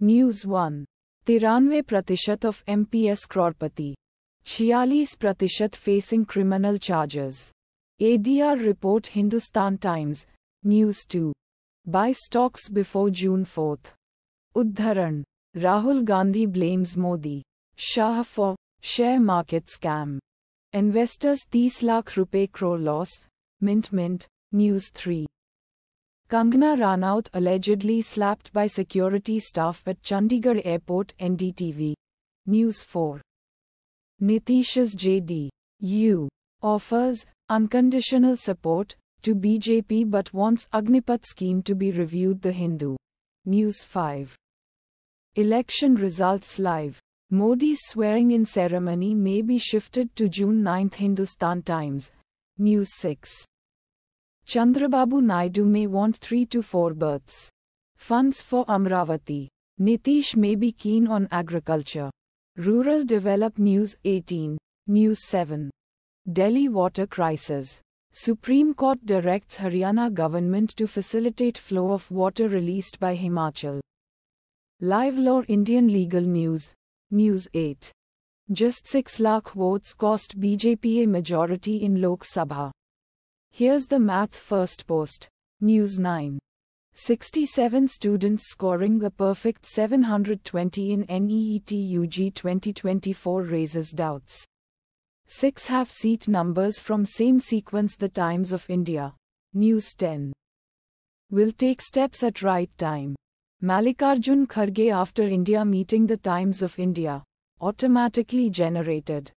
News 1. Tiranwe Pratishat of MPS Kropati. Chialis Pratishat facing criminal charges. ADR report Hindustan Times. News 2. Buy stocks before June 4. Uddharan. Rahul Gandhi blames Modi. Shah for share market scam. Investors 30 lakh rupee crore loss. Mint Mint. News 3. Kangana Ranaut allegedly slapped by security staff at Chandigarh Airport NDTV. News 4. Nitish's JD.U. offers unconditional support to BJP but wants Agnipath scheme to be reviewed The Hindu. News 5. Election results live. Modi's swearing in ceremony may be shifted to June 9 Hindustan Times. News 6. Chandrababu Naidu may want 3 to 4 berths. Funds for Amravati. Nitish may be keen on agriculture. Rural Develop News 18, News 7. Delhi water crisis. Supreme Court directs Haryana government to facilitate flow of water released by Himachal. Live Law Indian Legal News, News 8. Just 6 lakh votes cost BJP a majority in Lok Sabha. Here's the math first post. News 9. 67 students scoring a perfect 720 in NEET UG 2024 raises doubts. Six half seat numbers from same sequence the Times of India. News 10. Will take steps at right time. Malikarjun Kharge after India meeting the Times of India. Automatically generated.